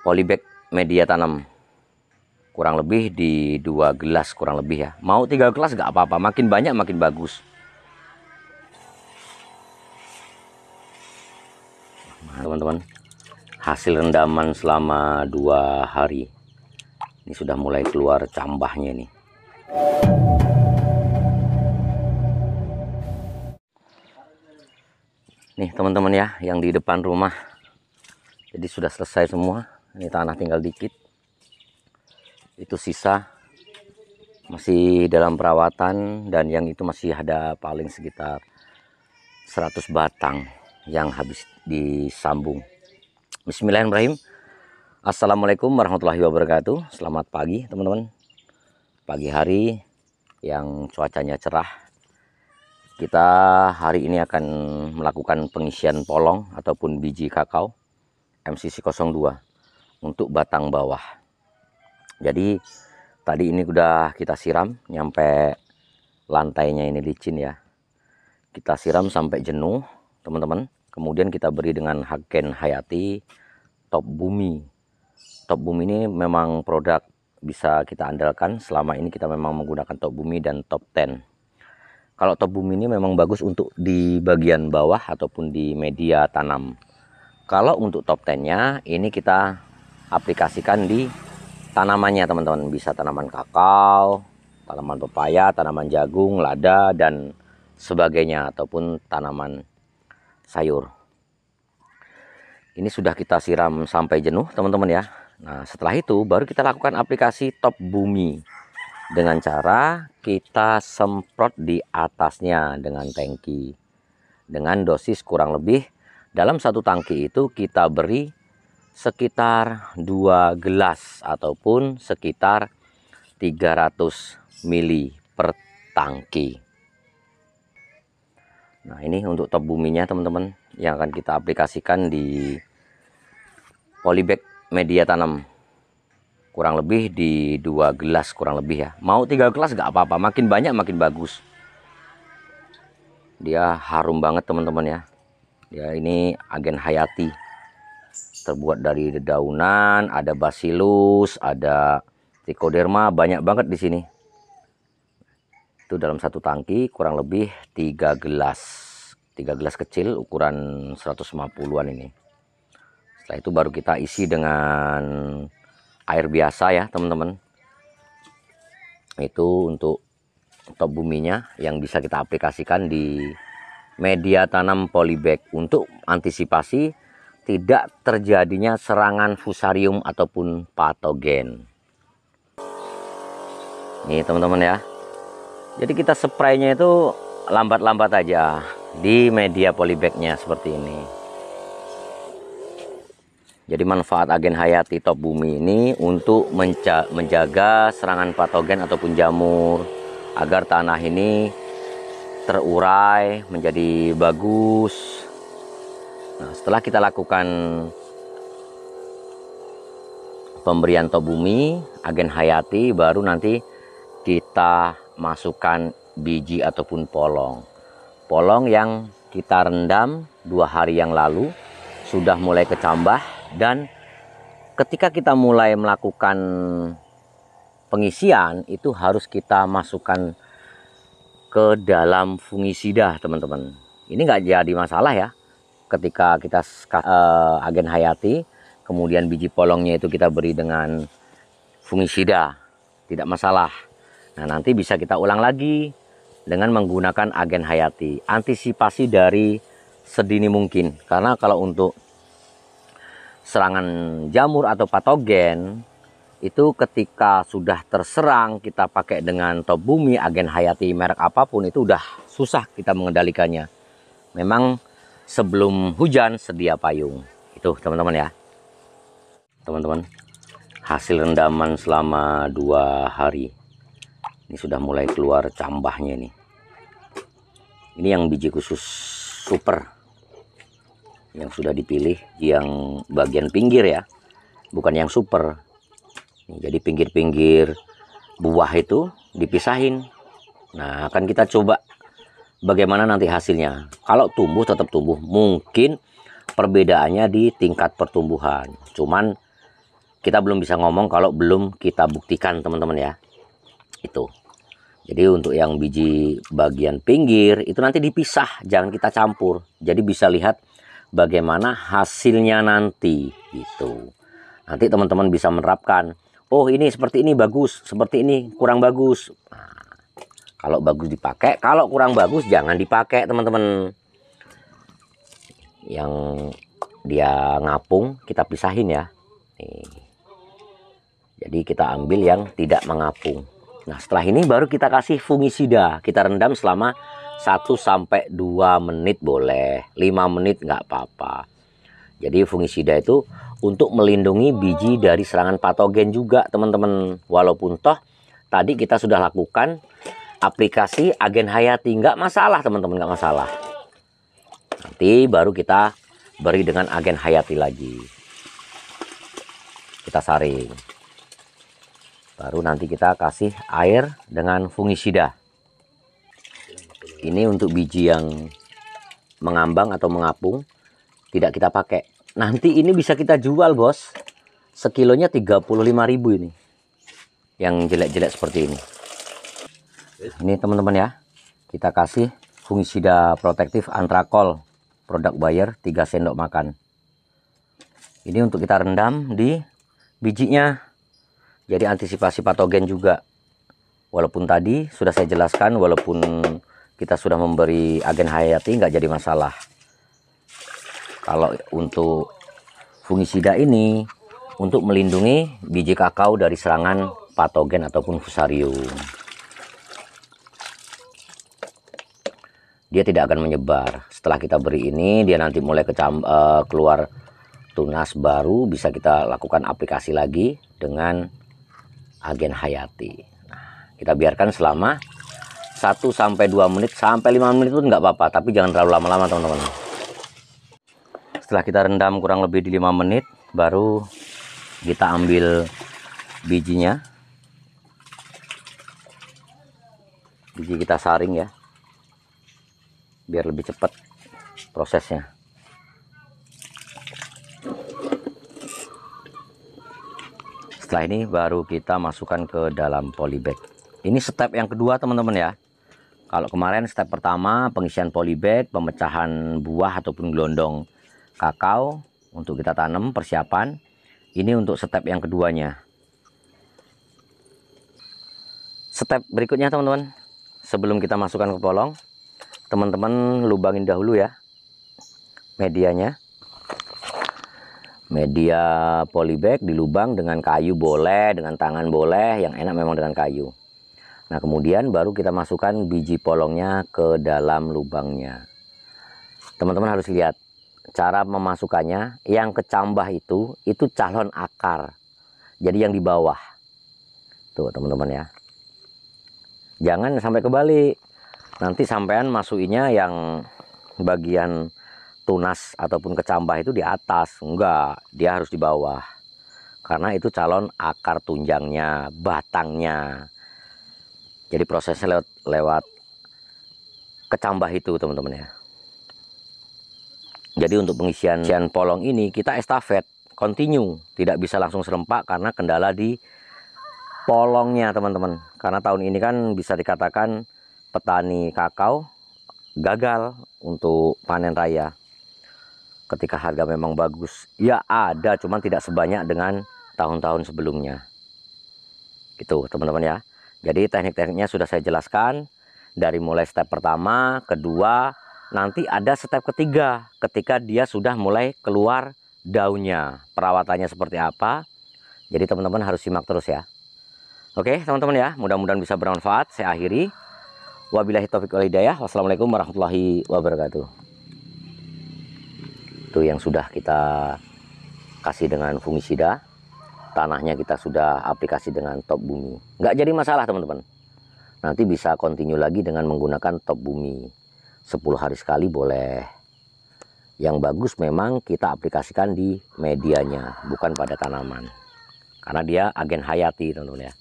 polybag media tanam kurang lebih di dua gelas kurang lebih ya mau tiga gelas gak apa-apa makin banyak makin bagus nah, teman-teman hasil rendaman selama dua hari ini sudah mulai keluar cambahnya ini nih teman-teman ya yang di depan rumah jadi sudah selesai semua ini tanah tinggal dikit itu sisa masih dalam perawatan dan yang itu masih ada paling sekitar 100 batang yang habis disambung Bismillahirrahmanirrahim Assalamualaikum warahmatullahi wabarakatuh Selamat pagi teman-teman Pagi hari yang cuacanya cerah kita hari ini akan melakukan pengisian polong ataupun biji kakao MCC 02 untuk batang bawah jadi tadi ini udah kita siram nyampe lantainya ini licin ya kita siram sampai jenuh teman-teman kemudian kita beri dengan Hagen Hayati top bumi top bumi ini memang produk bisa kita andalkan selama ini kita memang menggunakan top bumi dan top Ten. kalau top bumi ini memang bagus untuk di bagian bawah ataupun di media tanam kalau untuk top Tennya ini kita aplikasikan di tanamannya teman-teman bisa tanaman kakao tanaman pepaya tanaman jagung lada dan sebagainya ataupun tanaman sayur ini sudah kita siram sampai jenuh teman-teman ya Nah setelah itu baru kita lakukan aplikasi top bumi dengan cara kita semprot di atasnya dengan tangki dengan dosis kurang lebih dalam satu tangki itu kita beri sekitar 2 gelas ataupun sekitar 300 mili per tangki. Nah, ini untuk top buminya teman-teman yang akan kita aplikasikan di polybag media tanam. Kurang lebih di 2 gelas kurang lebih ya. Mau 3 gelas gak apa-apa, makin banyak makin bagus. Dia harum banget teman-teman ya. Dia ini agen hayati terbuat dari dedaunan, ada basilus, ada trichoderma, banyak banget di sini. Itu dalam satu tangki kurang lebih 3 gelas. 3 gelas kecil ukuran 150-an ini. Setelah itu baru kita isi dengan air biasa ya, teman-teman. Itu untuk top buminya yang bisa kita aplikasikan di media tanam polybag untuk antisipasi tidak terjadinya serangan fusarium ataupun patogen. Nih teman-teman ya. Jadi kita spraynya itu lambat-lambat aja di media polybagnya seperti ini. Jadi manfaat agen hayati top bumi ini untuk menjaga serangan patogen ataupun jamur agar tanah ini terurai menjadi bagus Nah, setelah kita lakukan pemberian tobumi, agen hayati, baru nanti kita masukkan biji ataupun polong. Polong yang kita rendam dua hari yang lalu sudah mulai kecambah dan ketika kita mulai melakukan pengisian itu harus kita masukkan ke dalam fungisida teman-teman. Ini nggak jadi masalah ya ketika kita uh, agen hayati, kemudian biji polongnya itu kita beri dengan fungisida, tidak masalah. Nah, nanti bisa kita ulang lagi dengan menggunakan agen hayati. Antisipasi dari sedini mungkin. Karena kalau untuk serangan jamur atau patogen itu ketika sudah terserang kita pakai dengan top bumi agen hayati merek apapun itu udah susah kita mengendalikannya. Memang sebelum hujan sedia payung. Itu teman-teman ya. Teman-teman, hasil rendaman selama dua hari. Ini sudah mulai keluar cambahnya nih. Ini yang biji khusus super. Yang sudah dipilih yang bagian pinggir ya. Bukan yang super. Jadi pinggir-pinggir buah itu dipisahin. Nah, akan kita coba bagaimana nanti hasilnya. Kalau tumbuh tetap tumbuh, mungkin perbedaannya di tingkat pertumbuhan. Cuman kita belum bisa ngomong kalau belum kita buktikan teman-teman ya. Itu. Jadi untuk yang biji bagian pinggir itu nanti dipisah, jangan kita campur. Jadi bisa lihat bagaimana hasilnya nanti itu. Nanti teman-teman bisa menerapkan, oh ini seperti ini bagus, seperti ini kurang bagus. Nah, kalau bagus dipakai, kalau kurang bagus jangan dipakai teman-teman. Yang dia ngapung kita pisahin ya. Nih. Jadi kita ambil yang tidak mengapung. Nah setelah ini baru kita kasih fungisida. Kita rendam selama 1-2 menit boleh. 5 menit nggak apa-apa. Jadi fungisida itu untuk melindungi biji dari serangan patogen juga teman-teman. Walaupun toh tadi kita sudah lakukan aplikasi agen hayati nggak masalah teman-teman nggak masalah nanti baru kita beri dengan agen hayati lagi kita saring baru nanti kita kasih air dengan fungisida ini untuk biji yang mengambang atau mengapung tidak kita pakai nanti ini bisa kita jual bos sekilonya 35.000 ini yang jelek-jelek seperti ini ini teman-teman ya kita kasih fungisida protektif antrakol produk Bayer 3 sendok makan ini untuk kita rendam di bijinya jadi antisipasi patogen juga walaupun tadi sudah saya jelaskan walaupun kita sudah memberi agen hayati nggak jadi masalah kalau untuk fungisida ini untuk melindungi biji kakao dari serangan patogen ataupun fusarium. dia tidak akan menyebar. Setelah kita beri ini, dia nanti mulai kecam, uh, keluar tunas baru, bisa kita lakukan aplikasi lagi dengan agen hayati. Nah, kita biarkan selama 1 sampai 2 menit sampai 5 menit pun nggak apa-apa, tapi jangan terlalu lama-lama, teman-teman. Setelah kita rendam kurang lebih di 5 menit, baru kita ambil bijinya. Biji kita saring ya biar lebih cepat prosesnya setelah ini baru kita masukkan ke dalam polybag ini step yang kedua teman-teman ya kalau kemarin step pertama pengisian polybag pemecahan buah ataupun gelondong kakao untuk kita tanam persiapan ini untuk step yang keduanya step berikutnya teman-teman sebelum kita masukkan ke polong teman-teman lubangin dahulu ya medianya media polybag di lubang dengan kayu boleh dengan tangan boleh yang enak memang dengan kayu nah kemudian baru kita masukkan biji polongnya ke dalam lubangnya teman-teman harus lihat cara memasukkannya yang kecambah itu itu calon akar jadi yang di bawah tuh teman-teman ya jangan sampai kebalik nanti sampean masukinnya yang bagian tunas ataupun kecambah itu di atas enggak dia harus di bawah karena itu calon akar tunjangnya batangnya jadi prosesnya lewat lewat kecambah itu teman-teman ya jadi untuk pengisian polong ini kita estafet continue tidak bisa langsung serempak karena kendala di polongnya teman-teman karena tahun ini kan bisa dikatakan petani kakao gagal untuk panen raya ketika harga memang bagus. Ya ada, cuman tidak sebanyak dengan tahun-tahun sebelumnya. Gitu, teman-teman ya. Jadi teknik-tekniknya sudah saya jelaskan dari mulai step pertama, kedua, nanti ada step ketiga ketika dia sudah mulai keluar daunnya. Perawatannya seperti apa? Jadi teman-teman harus simak terus ya. Oke, teman-teman ya, mudah-mudahan bisa bermanfaat. Saya akhiri. Wabillahi taufik wal hidayah. Wassalamualaikum warahmatullahi wabarakatuh. Itu yang sudah kita kasih dengan fungisida. Tanahnya kita sudah aplikasi dengan top bumi. Nggak jadi masalah teman-teman. Nanti bisa continue lagi dengan menggunakan top bumi. 10 hari sekali boleh. Yang bagus memang kita aplikasikan di medianya, bukan pada tanaman. Karena dia agen hayati teman-teman ya.